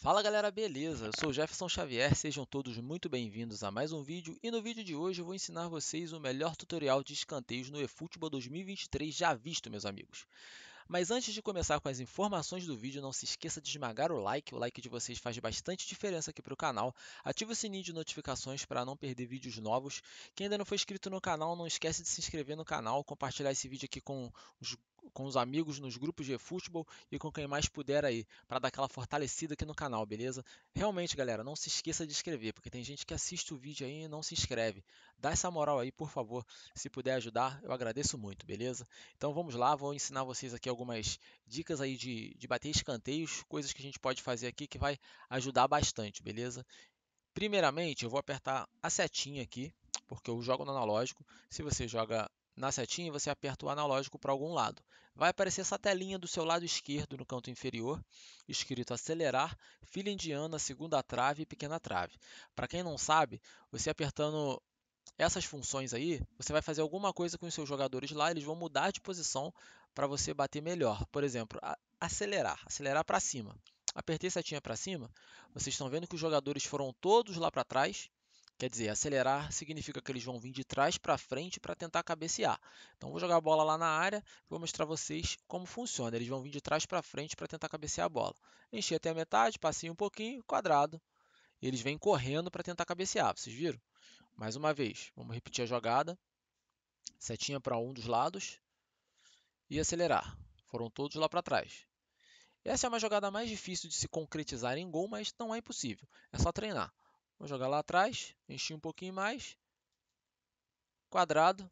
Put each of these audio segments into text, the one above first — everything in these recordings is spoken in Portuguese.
Fala galera, beleza? Eu sou Jefferson Xavier, sejam todos muito bem-vindos a mais um vídeo e no vídeo de hoje eu vou ensinar vocês o melhor tutorial de escanteios no eFootball 2023 já visto, meus amigos. Mas antes de começar com as informações do vídeo, não se esqueça de esmagar o like, o like de vocês faz bastante diferença aqui para o canal. Ative o sininho de notificações para não perder vídeos novos. Quem ainda não foi inscrito no canal, não esquece de se inscrever no canal, compartilhar esse vídeo aqui com os com os amigos nos grupos de futebol e com quem mais puder aí, para dar aquela fortalecida aqui no canal, beleza? Realmente, galera, não se esqueça de inscrever, porque tem gente que assiste o vídeo aí e não se inscreve. Dá essa moral aí, por favor. Se puder ajudar, eu agradeço muito, beleza? Então vamos lá, vou ensinar vocês aqui algumas dicas aí de, de bater escanteios, coisas que a gente pode fazer aqui que vai ajudar bastante, beleza? Primeiramente, eu vou apertar a setinha aqui, porque eu jogo no analógico. Se você joga na setinha, você aperta o analógico para algum lado. Vai aparecer essa telinha do seu lado esquerdo no canto inferior, escrito acelerar, fila indiana, segunda trave e pequena trave. Para quem não sabe, você apertando essas funções aí, você vai fazer alguma coisa com os seus jogadores lá, eles vão mudar de posição para você bater melhor. Por exemplo, acelerar, acelerar para cima. Apertei setinha para cima, vocês estão vendo que os jogadores foram todos lá para trás Quer dizer, acelerar significa que eles vão vir de trás para frente para tentar cabecear. Então, vou jogar a bola lá na área e vou mostrar a vocês como funciona. Eles vão vir de trás para frente para tentar cabecear a bola. Enchi até a metade, passei um pouquinho, quadrado. Eles vêm correndo para tentar cabecear, vocês viram? Mais uma vez, vamos repetir a jogada. Setinha para um dos lados e acelerar. Foram todos lá para trás. Essa é uma jogada mais difícil de se concretizar em gol, mas não é impossível. É só treinar. Vou jogar lá atrás, enchi um pouquinho mais. Quadrado.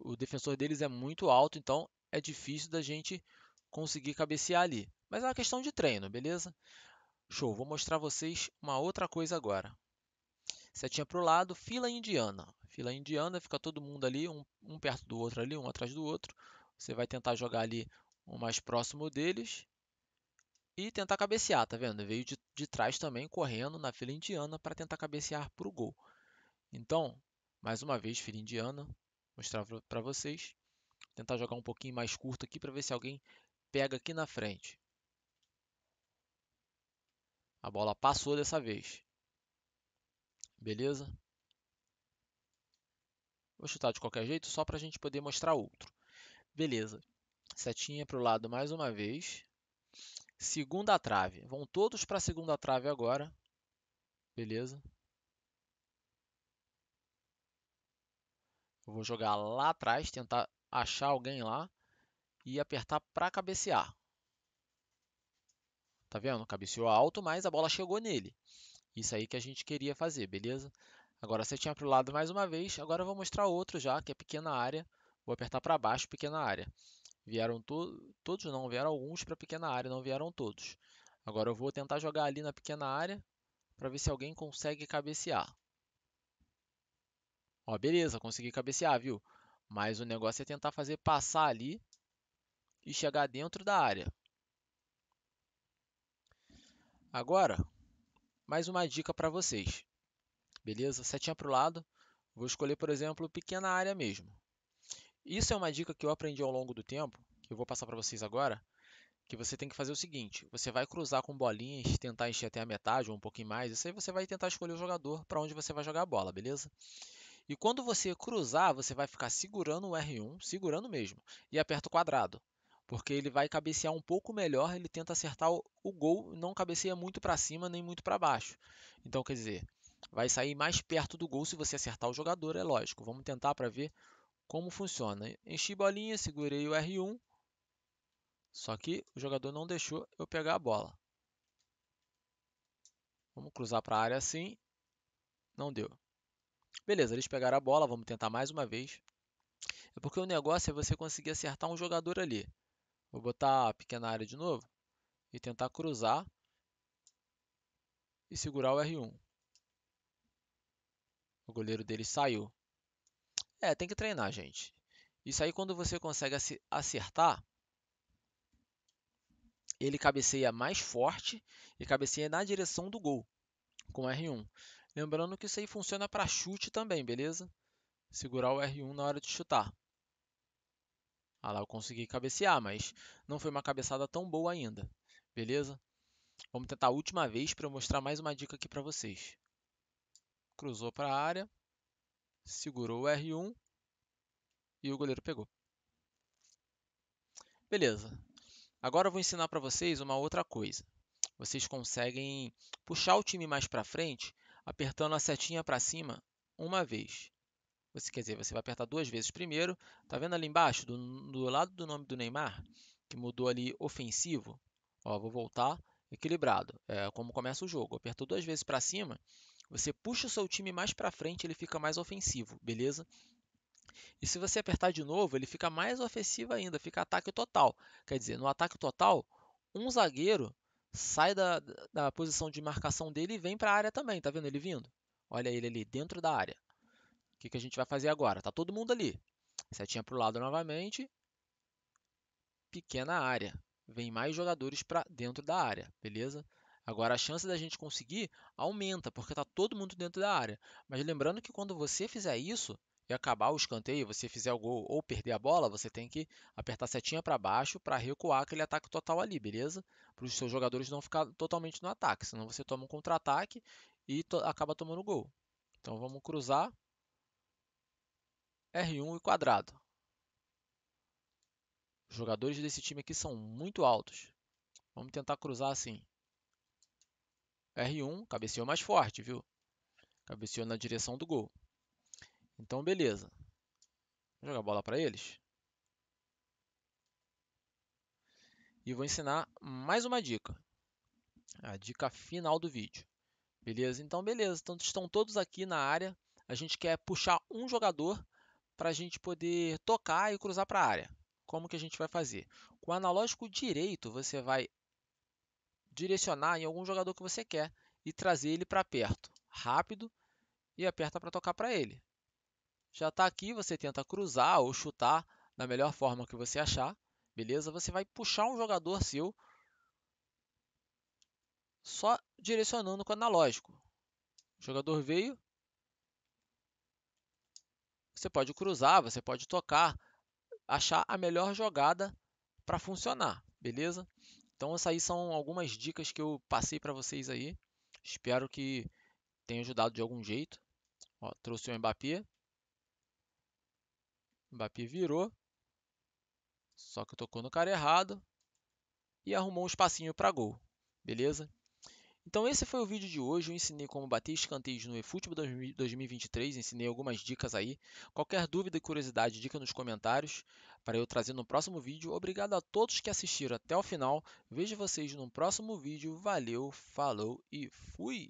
O defensor deles é muito alto, então é difícil da gente conseguir cabecear ali. Mas é uma questão de treino, beleza? Show, vou mostrar vocês uma outra coisa agora. Setinha para o lado, fila indiana. Fila indiana, fica todo mundo ali, um, um perto do outro ali, um atrás do outro. Você vai tentar jogar ali o mais próximo deles e tentar cabecear, tá vendo? Veio de, de trás também, correndo na fila indiana para tentar cabecear para o gol. Então, mais uma vez, fila indiana, mostrar para vocês. Tentar jogar um pouquinho mais curto aqui para ver se alguém pega aqui na frente. A bola passou dessa vez. Beleza? Vou chutar de qualquer jeito só para a gente poder mostrar outro. Beleza. Setinha para o lado mais uma vez. Segunda trave. Vão todos para a segunda trave agora. Beleza. Eu vou jogar lá atrás, tentar achar alguém lá e apertar para cabecear. Tá vendo? Cabeceou alto, mas a bola chegou nele. Isso aí que a gente queria fazer, beleza? Agora tinha para o lado mais uma vez. Agora eu vou mostrar outro já, que é pequena área. Vou apertar para baixo, pequena área. Vieram to todos, não, vieram alguns para a pequena área, não vieram todos. Agora eu vou tentar jogar ali na pequena área para ver se alguém consegue cabecear. Ó, beleza, consegui cabecear, viu? Mas o negócio é tentar fazer passar ali e chegar dentro da área. Agora, mais uma dica para vocês. Beleza? Setinha para o lado. Vou escolher, por exemplo, pequena área mesmo. Isso é uma dica que eu aprendi ao longo do tempo, que eu vou passar para vocês agora, que você tem que fazer o seguinte: você vai cruzar com bolinhas, tentar encher até a metade ou um pouquinho mais. Isso aí você vai tentar escolher o jogador para onde você vai jogar a bola, beleza? E quando você cruzar, você vai ficar segurando o R1, segurando mesmo, e aperta o quadrado, porque ele vai cabecear um pouco melhor, ele tenta acertar o, o gol, não cabeceia muito para cima nem muito para baixo. Então, quer dizer, vai sair mais perto do gol se você acertar o jogador, é lógico. Vamos tentar para ver como funciona? Enchi bolinha, segurei o R1, só que o jogador não deixou eu pegar a bola. Vamos cruzar para a área assim. Não deu. Beleza, eles pegaram a bola, vamos tentar mais uma vez. É porque o negócio é você conseguir acertar um jogador ali. Vou botar a pequena área de novo e tentar cruzar e segurar o R1. O goleiro dele saiu. É, tem que treinar, gente. Isso aí, quando você consegue acertar, ele cabeceia mais forte e cabeceia na direção do gol com R1. Lembrando que isso aí funciona para chute também, beleza? Segurar o R1 na hora de chutar. Ah lá, eu consegui cabecear, mas não foi uma cabeçada tão boa ainda, beleza? Vamos tentar a última vez para eu mostrar mais uma dica aqui para vocês. Cruzou para a área, segurou o R1 e o goleiro pegou. Beleza. Agora eu vou ensinar para vocês uma outra coisa. Vocês conseguem puxar o time mais para frente apertando a setinha para cima uma vez. Você quer dizer, você vai apertar duas vezes primeiro. Tá vendo ali embaixo, do, do lado do nome do Neymar, que mudou ali ofensivo? Ó, vou voltar equilibrado. É como começa o jogo. Apertou duas vezes para cima, você puxa o seu time mais para frente, ele fica mais ofensivo, beleza? E se você apertar de novo, ele fica mais ofensivo ainda, fica ataque total. Quer dizer, no ataque total, um zagueiro sai da, da posição de marcação dele e vem para a área também, tá vendo ele vindo? Olha ele ali dentro da área. O que, que a gente vai fazer agora? Tá todo mundo ali. Setinha para o lado novamente. Pequena área. Vem mais jogadores para dentro da área, beleza? Agora a chance da gente conseguir aumenta, porque está todo mundo dentro da área. Mas lembrando que quando você fizer isso e acabar o escanteio, você fizer o gol ou perder a bola, você tem que apertar a setinha para baixo para recuar aquele ataque total ali, beleza? Para os seus jogadores não ficar totalmente no ataque, senão você toma um contra-ataque e to acaba tomando gol. Então vamos cruzar R1 e quadrado. Os jogadores desse time aqui são muito altos. Vamos tentar cruzar assim. R1, cabeceou mais forte, viu? Cabeceou na direção do gol. Então, beleza. Vou jogar a bola para eles. E vou ensinar mais uma dica. A dica final do vídeo. Beleza? Então, beleza. Então, estão todos aqui na área. A gente quer puxar um jogador para a gente poder tocar e cruzar para a área. Como que a gente vai fazer? Com o analógico direito, você vai direcionar em algum jogador que você quer e trazer ele para perto, rápido e aperta para tocar para ele. Já está aqui, você tenta cruzar ou chutar da melhor forma que você achar, beleza? Você vai puxar um jogador seu só direcionando com o analógico. O jogador veio, você pode cruzar, você pode tocar, achar a melhor jogada para funcionar, beleza? Então, essas aí são algumas dicas que eu passei para vocês aí. Espero que tenha ajudado de algum jeito. Ó, trouxe o Mbappé. Mbappé virou. Só que tocou no cara errado. E arrumou um espacinho para gol. Beleza? Então esse foi o vídeo de hoje, eu ensinei como bater escanteios no eFootball 2023, ensinei algumas dicas aí. Qualquer dúvida e curiosidade, dica nos comentários para eu trazer no próximo vídeo. Obrigado a todos que assistiram até o final. Vejo vocês no próximo vídeo. Valeu, falou e fui!